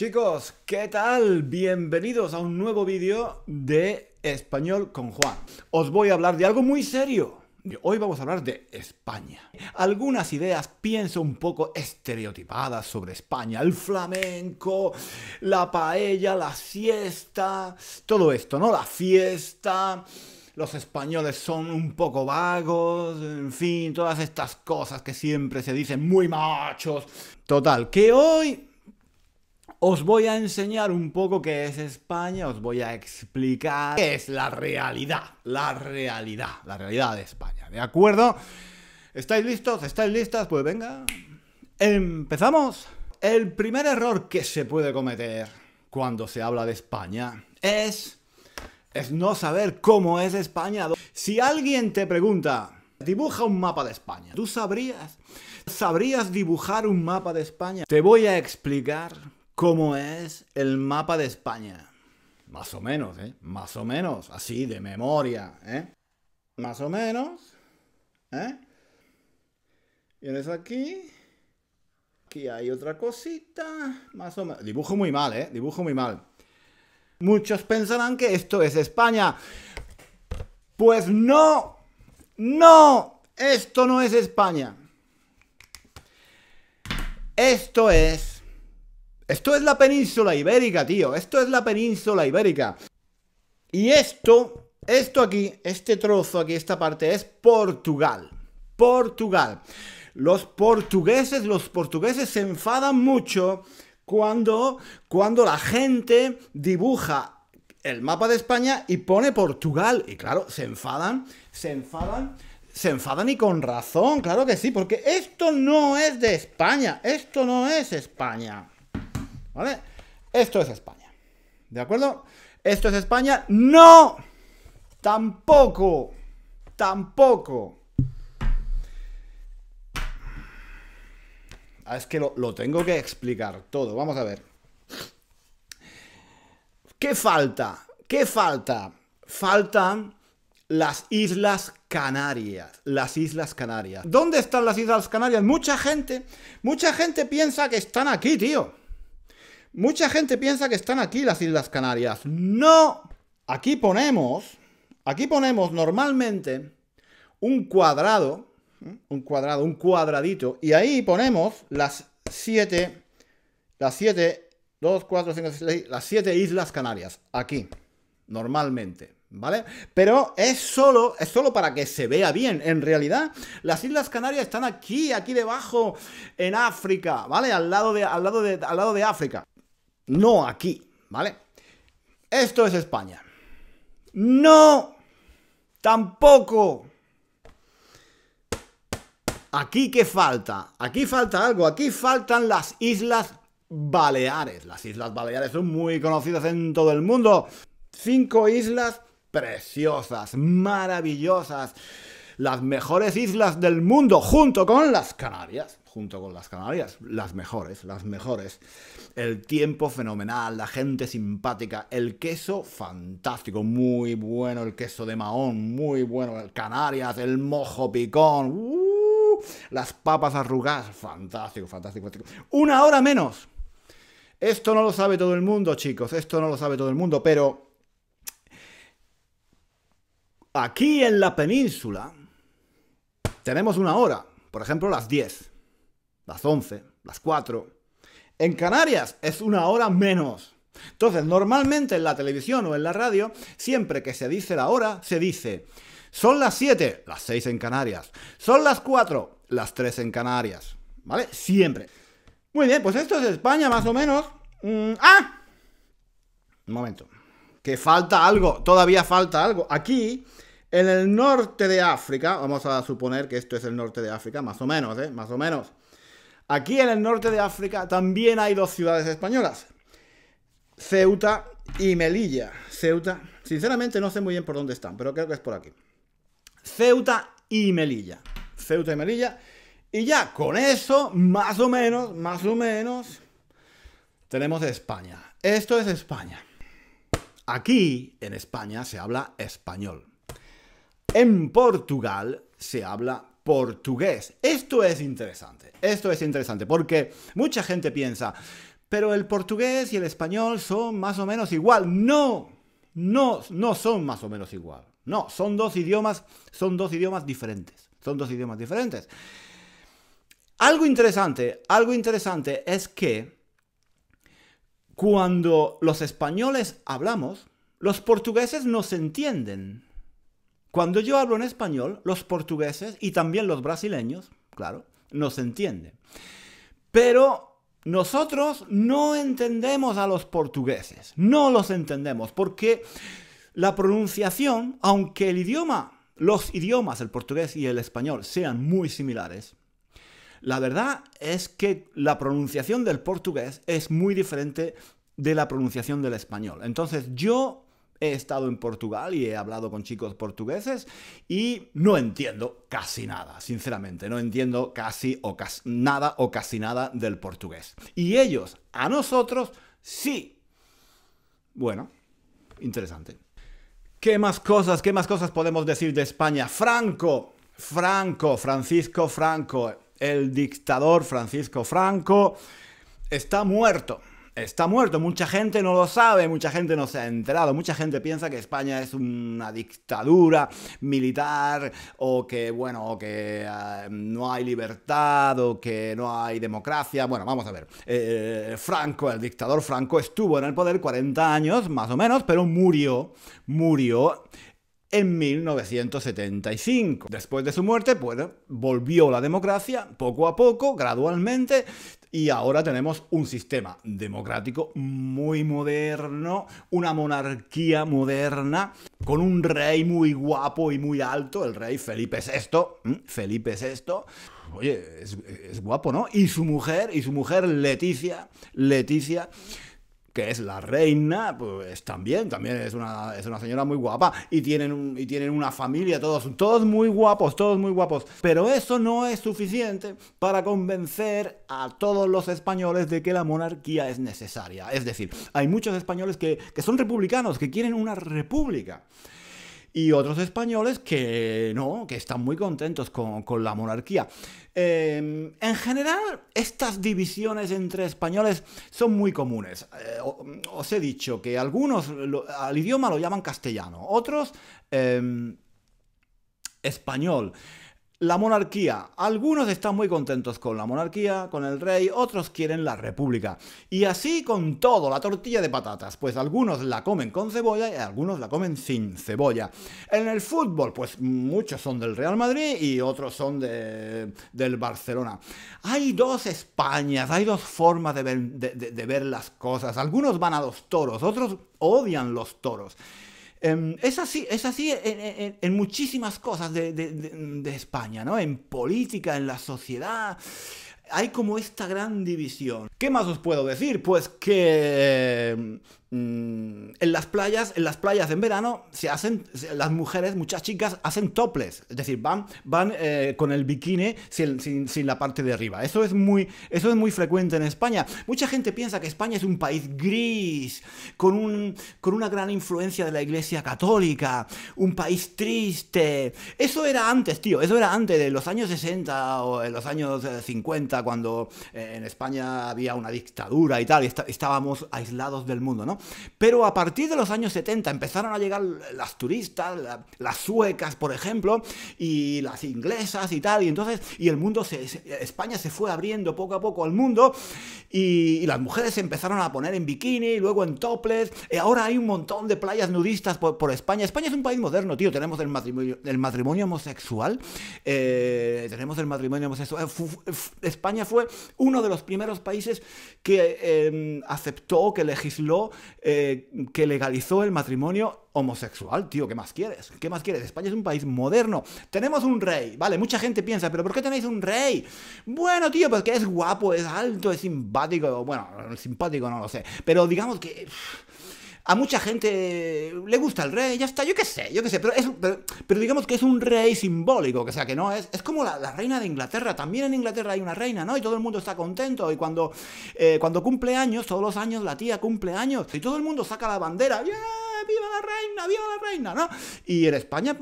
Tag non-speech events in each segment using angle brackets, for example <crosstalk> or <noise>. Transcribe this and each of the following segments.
Chicos, ¿qué tal? Bienvenidos a un nuevo vídeo de Español con Juan. Os voy a hablar de algo muy serio. Hoy vamos a hablar de España. Algunas ideas pienso un poco estereotipadas sobre España. El flamenco, la paella, la siesta, todo esto, ¿no? La fiesta los españoles son un poco vagos, en fin, todas estas cosas que siempre se dicen muy machos. Total, que hoy os voy a enseñar un poco qué es España, os voy a explicar qué es la realidad, la realidad, la realidad de España, ¿de acuerdo? ¿Estáis listos? ¿Estáis listas? Pues venga, empezamos. El primer error que se puede cometer cuando se habla de España es es no saber cómo es España. Si alguien te pregunta, dibuja un mapa de España, ¿tú sabrías? ¿Sabrías dibujar un mapa de España? Te voy a explicar cómo es el mapa de España. Más o menos, ¿eh? Más o menos, así de memoria, ¿eh? Más o menos, ¿eh? Vienes aquí. Aquí hay otra cosita, más o menos. Dibujo muy mal, ¿eh? Dibujo muy mal. Muchos pensarán que esto es España. Pues no, no, esto no es España. Esto es esto es la península ibérica, tío. Esto es la península ibérica. Y esto, esto aquí, este trozo aquí, esta parte es Portugal. Portugal. Los portugueses, los portugueses se enfadan mucho cuando, cuando la gente dibuja el mapa de España y pone Portugal. Y claro, se enfadan, se enfadan, se enfadan y con razón, claro que sí, porque esto no es de España, esto no es España. ¿Vale? Esto es España. ¿De acuerdo? Esto es España. No. Tampoco. Tampoco. Ah, es que lo, lo tengo que explicar todo. Vamos a ver. ¿Qué falta? ¿Qué falta? Faltan las Islas Canarias. Las Islas Canarias. ¿Dónde están las Islas Canarias? Mucha gente, mucha gente piensa que están aquí, tío. Mucha gente piensa que están aquí las Islas Canarias. No. Aquí ponemos, aquí ponemos normalmente un cuadrado, un cuadrado, un cuadradito, y ahí ponemos las siete, las siete, dos, cuatro, cinco, las siete Islas Canarias. Aquí, normalmente. ¿Vale? Pero es solo, es solo para que se vea bien. En realidad, las Islas Canarias están aquí, aquí debajo, en África, ¿vale? Al lado de, al lado de, al lado de África. No aquí, ¿vale? Esto es España. No, tampoco. Aquí qué falta? Aquí falta algo, aquí faltan las Islas Baleares. Las Islas Baleares son muy conocidas en todo el mundo. Cinco islas preciosas, maravillosas, las mejores islas del mundo junto con las Canarias junto con las Canarias, las mejores, las mejores. El tiempo fenomenal, la gente simpática, el queso fantástico, muy bueno el queso de Mahón, muy bueno el Canarias, el mojo picón, uh, las papas arrugadas, fantástico, fantástico, fantástico. Una hora menos. Esto no lo sabe todo el mundo, chicos, esto no lo sabe todo el mundo, pero aquí en la península tenemos una hora, por ejemplo las 10 las 11, las 4. En Canarias es una hora menos. Entonces, normalmente en la televisión o en la radio, siempre que se dice la hora, se dice, son las 7, las 6 en Canarias, son las 4, las 3 en Canarias. ¿Vale? Siempre. Muy bien, pues esto es España más o menos. Mm, ¡Ah! Un momento. Que falta algo, todavía falta algo. Aquí, en el norte de África, vamos a suponer que esto es el norte de África, más o menos, ¿eh? Más o menos. Aquí en el norte de África también hay dos ciudades españolas, Ceuta y Melilla. Ceuta, sinceramente no sé muy bien por dónde están, pero creo que es por aquí. Ceuta y Melilla. Ceuta y Melilla. Y ya con eso, más o menos, más o menos, tenemos España. Esto es España. Aquí, en España, se habla español. En Portugal se habla portugués. Esto es interesante, esto es interesante, porque mucha gente piensa, pero el portugués y el español son más o menos igual. No, no, no son más o menos igual. No, son dos idiomas, son dos idiomas diferentes. Son dos idiomas diferentes. Algo interesante, algo interesante es que cuando los españoles hablamos, los portugueses nos entienden. Cuando yo hablo en español, los portugueses y también los brasileños, claro, nos entienden. Pero nosotros no entendemos a los portugueses, no los entendemos, porque la pronunciación, aunque el idioma, los idiomas, el portugués y el español, sean muy similares, la verdad es que la pronunciación del portugués es muy diferente de la pronunciación del español. Entonces yo He estado en Portugal y he hablado con chicos portugueses y no entiendo casi nada, sinceramente, no entiendo casi o nada o casi nada del portugués. Y ellos a nosotros sí. Bueno, interesante. ¿Qué más cosas, qué más cosas podemos decir de España? Franco, Franco, Francisco Franco, el dictador Francisco Franco está muerto está muerto. Mucha gente no lo sabe, mucha gente no se ha enterado, mucha gente piensa que España es una dictadura militar o que, bueno, que ah, no hay libertad o que no hay democracia. Bueno, vamos a ver. Eh, Franco, el dictador Franco, estuvo en el poder 40 años, más o menos, pero murió, murió en 1975. Después de su muerte, pues, volvió la democracia poco a poco, gradualmente, y ahora tenemos un sistema democrático muy moderno, una monarquía moderna, con un rey muy guapo y muy alto, el rey Felipe VI. Felipe VI. Oye, es, guapo, ¿no? Y su mujer, y su mujer Leticia, Leticia, que es la reina, pues también, también es una, es una señora muy guapa y tienen, y tienen una familia, todos, todos muy guapos, todos muy guapos. Pero eso no es suficiente para convencer a todos los españoles de que la monarquía es necesaria. Es decir, hay muchos españoles que, que son republicanos, que quieren una república y otros españoles que no, que están muy contentos con, la monarquía. Em, en general, estas divisiones entre españoles son muy comunes. Eh, os he dicho que algunos al idioma lo llaman castellano, otros... Em, español. La monarquía. Algunos están muy contentos con la monarquía, con el rey, otros quieren la república. Y así con todo, la tortilla de patatas. Pues algunos la comen con cebolla y algunos la comen sin cebolla. En el fútbol, pues muchos son del Real Madrid y otros son del Barcelona. Hay dos Españas, hay dos formas de ver las cosas. Algunos van a los toros, otros odian los toros. Em, es así, es así en, muchísimas cosas de, de, España, ¿no? En política, en la sociedad. Hay como esta gran división. ¿Qué más os puedo decir? Pues que mm, mm, en las playas, en las playas en verano se hacen las mujeres, muchas chicas hacen toples, es decir, van van eh, con el bikini sin, sin, la parte de arriba. Eso es muy eso es muy frecuente en España. Mucha gente piensa que España es un país gris con un con una gran influencia de la Iglesia católica, un país triste. Eso era antes, tío, eso era antes de los años 60 o en los años 50 eh, cuando eh, en España había una dictadura y tal, y estábamos aislados del mundo, ¿no? Pero a partir de los años 70 empezaron a llegar las turistas, las suecas, por ejemplo, y las inglesas y tal, y entonces, y el mundo, se, España se fue abriendo poco a poco al mundo, y, las mujeres se empezaron a poner en bikini, luego en toples ahora hay un montón de playas nudistas por, España. España es un país moderno, tío, tenemos el matrimonio, el matrimonio homosexual, eh, tenemos el matrimonio homosexual. España fue uno de los primeros países que em, aceptó, que legisló, eh, que legalizó el matrimonio homosexual, tío, ¿qué más quieres? ¿Qué más quieres? España es un país moderno. Tenemos un rey, ¿vale? Mucha gente piensa, ¿pero por qué tenéis un rey? Bueno, tío, pues es guapo, es alto, es simpático, bueno, simpático no lo sé, pero digamos que a mucha gente le gusta el rey, ya está, yo qué sé, yo qué sé, pero, pero, digamos que es un rey simbólico, o sea que no es, es como la, reina de Inglaterra, también en Inglaterra hay una reina, ¿no? Y todo el mundo está contento, y cuando, eh, cuando cumple años, todos los años la tía cumple años, y todo el mundo saca la bandera, ¡Viva la reina! ¡Viva la reina! ¿No? Y en España,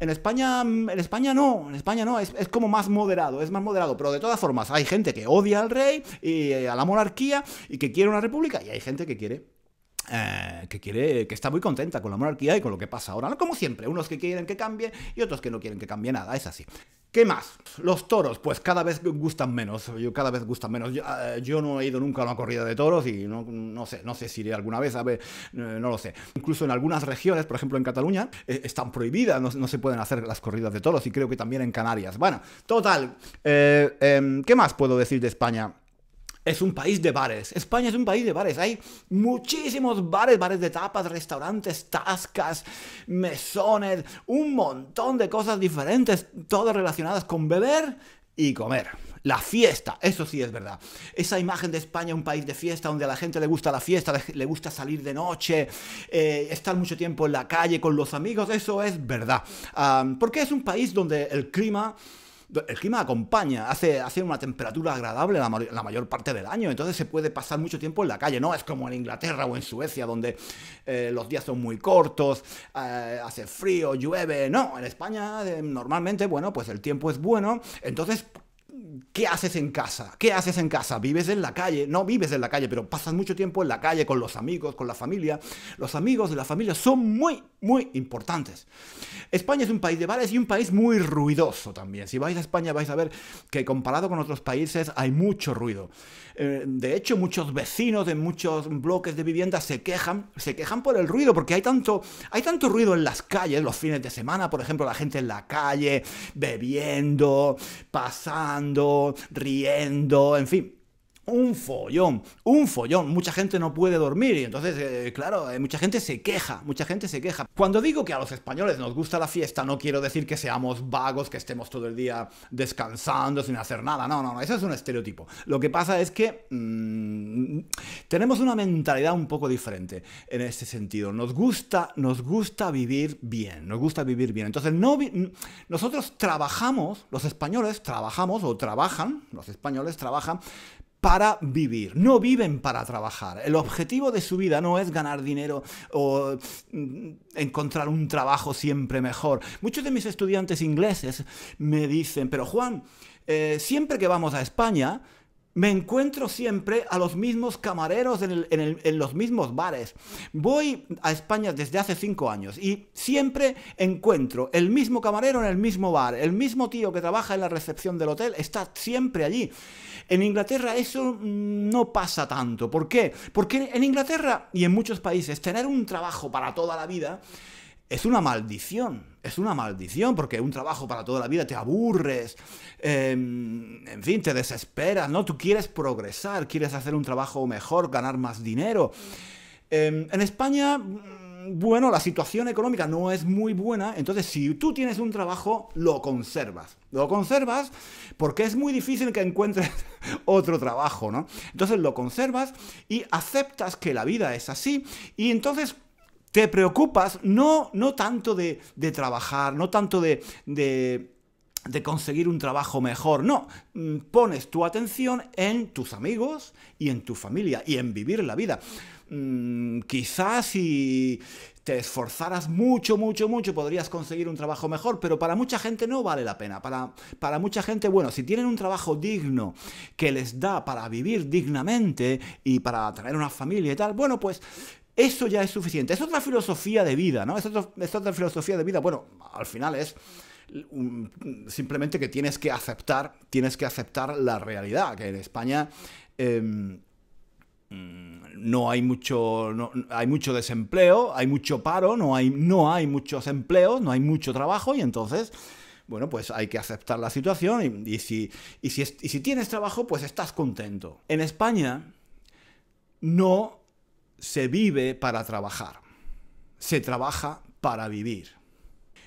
en España, en España no, en España no, es, como más moderado, es más moderado, pero de todas formas hay gente que odia al rey y eh, a la monarquía y que quiere una república, y hay gente que quiere eh, que quiere, que está muy contenta con la monarquía y con lo que pasa ahora. como siempre, unos que quieren que cambie y otros que no quieren que cambie nada, es así. ¿Qué más? Los toros, pues cada vez gustan menos, yo cada vez gustan menos. Eh, yo, no he ido nunca a una corrida de toros y no, sé, no sé si iré alguna vez, a ver, no, lo sé. Incluso en algunas regiones, por ejemplo en Cataluña, eh, están prohibidas, no, se pueden hacer las corridas de toros y creo que también en Canarias. Bueno, total, em, ¿qué más puedo decir de España? es un país de bares. España es un país de bares. Hay muchísimos bares, bares de tapas, restaurantes, tascas, mesones, un montón de cosas diferentes, todas relacionadas con beber y comer. La fiesta, eso sí es verdad. Esa imagen de España, un país de fiesta, donde a la gente le gusta la fiesta, le gusta salir de noche, eh, estar mucho tiempo en la calle con los amigos, eso es verdad. Ah, porque es un país donde el clima el clima acompaña, hace, hace una temperatura agradable la, mayor parte del año, entonces se puede pasar mucho tiempo en la calle, no es como en Inglaterra o en Suecia, donde eh, los días son muy cortos, eh, hace frío, llueve, no, en España eh, normalmente, bueno, pues el tiempo es bueno, entonces ¿qué haces en casa? ¿Qué haces en casa? ¿Vives en la calle? No vives en la calle, pero pasas mucho tiempo en la calle con los amigos, con la familia. Los amigos de la familia son muy, muy importantes. España es un país de bares y un país muy ruidoso también. Si vais a España vais a ver que comparado con otros países hay mucho ruido. Eh, de hecho, muchos vecinos de muchos bloques de vivienda se quejan, se quejan por el ruido, porque hay tanto, hay tanto ruido en las calles los fines de semana, por ejemplo, la gente en la calle, bebiendo, pasando riendo, en fin un follón, un follón. Mucha gente no puede dormir y entonces, eh, claro, eh, mucha gente se queja, mucha gente se queja. Cuando digo que a los españoles nos gusta la fiesta, no quiero decir que seamos vagos, que estemos todo el día descansando sin hacer nada. No, no, no, eso es un estereotipo. Lo que pasa es que mm, tenemos una mentalidad un poco diferente en este sentido. Nos gusta, nos gusta vivir bien, nos gusta vivir bien. Entonces, no nosotros trabajamos, los españoles trabajamos o trabajan, los españoles trabajan para vivir, no viven para trabajar. El objetivo de su vida no es ganar dinero o mm, encontrar un trabajo siempre mejor. Muchos de mis estudiantes ingleses me dicen, pero Juan, eh, siempre que vamos a España, me encuentro siempre a los mismos camareros en, los mismos bares. Voy a España desde hace cinco años y siempre encuentro el mismo camarero en el mismo bar, el mismo tío que trabaja en la recepción del hotel está siempre allí. En Inglaterra eso mm, no pasa tanto. ¿Por qué? Porque en Inglaterra y en muchos países tener un trabajo para toda la vida es una maldición es una maldición, porque un trabajo para toda la vida te aburres, em, en fin, te desesperas, ¿no? Tú quieres progresar, quieres hacer un trabajo mejor, ganar más dinero. Em, en España, mm, bueno, la situación económica no es muy buena, entonces si tú tienes un trabajo, lo conservas. Lo conservas porque es muy difícil que encuentres <laughs> otro trabajo, ¿no? Entonces lo conservas y aceptas que la vida es así y entonces te preocupas no, no tanto de, trabajar, no tanto de, de conseguir un trabajo mejor. No, mm, pones tu atención en tus amigos y en tu familia y en vivir la vida. Mm, quizás si te esforzaras mucho, mucho, mucho, podrías conseguir un trabajo mejor, pero para mucha gente no vale la pena. Para, para mucha gente, bueno, si tienen un trabajo digno que les da para vivir dignamente y para tener una familia y tal, bueno, pues eso ya es suficiente. Es otra filosofía de vida, ¿no? Es, otra filosofía de vida. Bueno, al final es mm, simplemente que tienes que aceptar, tienes que aceptar la realidad, que en España... Em, no hay mucho no, hay mucho desempleo, hay mucho paro, no hay no hay muchos empleos, no hay mucho trabajo y entonces bueno, pues hay que aceptar la situación y, si, y si, y si tienes trabajo, pues estás contento. En España no se vive para trabajar, se trabaja para vivir.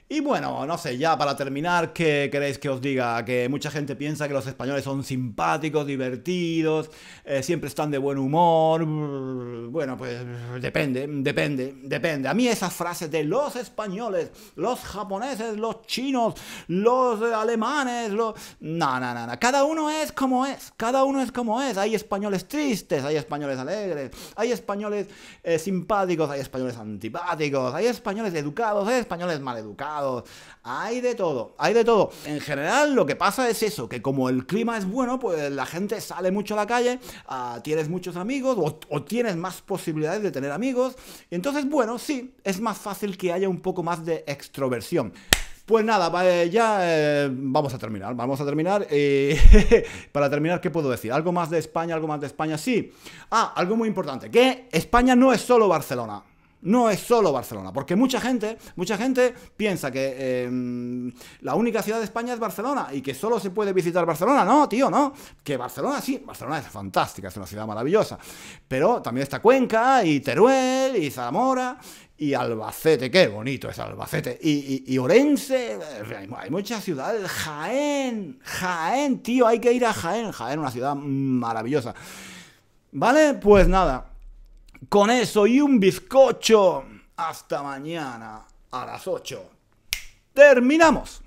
Y bueno, no sé, ya para terminar, ¿qué queréis que os diga? Que mucha gente piensa que los españoles son simpáticos, divertidos, eh, siempre están de buen humor. Bueno, pues depende, depende, depende. A mí esas frases de los españoles, los japoneses, los chinos, los alemanes, los... No, no, no, no. Cada uno es como es, cada uno es como es. Hay españoles tristes, hay españoles alegres, hay españoles eh, simpáticos, hay españoles antipáticos, hay españoles educados, hay españoles maleducados hay de todo, hay de todo. En general lo que pasa es eso, que como el clima es bueno, pues la gente sale mucho a la calle, ah, tienes muchos amigos o, tienes más posibilidades de tener amigos. entonces, bueno, sí, es más fácil que haya un poco más de extroversión. Pues nada, eh, ya eh, vamos a terminar, vamos a terminar. Eh, <laughs> para terminar, ¿qué puedo decir? ¿Algo más de España? ¿Algo más de España? Sí. Ah, algo muy importante, que España no es solo Barcelona. No es solo Barcelona, porque mucha gente, mucha gente piensa que eh, la única ciudad de España es Barcelona y que solo se puede visitar Barcelona. No, tío, no. Que Barcelona sí, Barcelona es fantástica, es una ciudad maravillosa. Pero también está Cuenca y Teruel y Zamora y Albacete, qué bonito es Albacete, y, y, Orense, eh, hay muchas ciudades, Jaén, Jaén, tío, hay que ir a Jaén, Jaén, una ciudad maravillosa. ¿Vale? Pues nada con eso y un bizcocho, hasta mañana a las 8. Terminamos.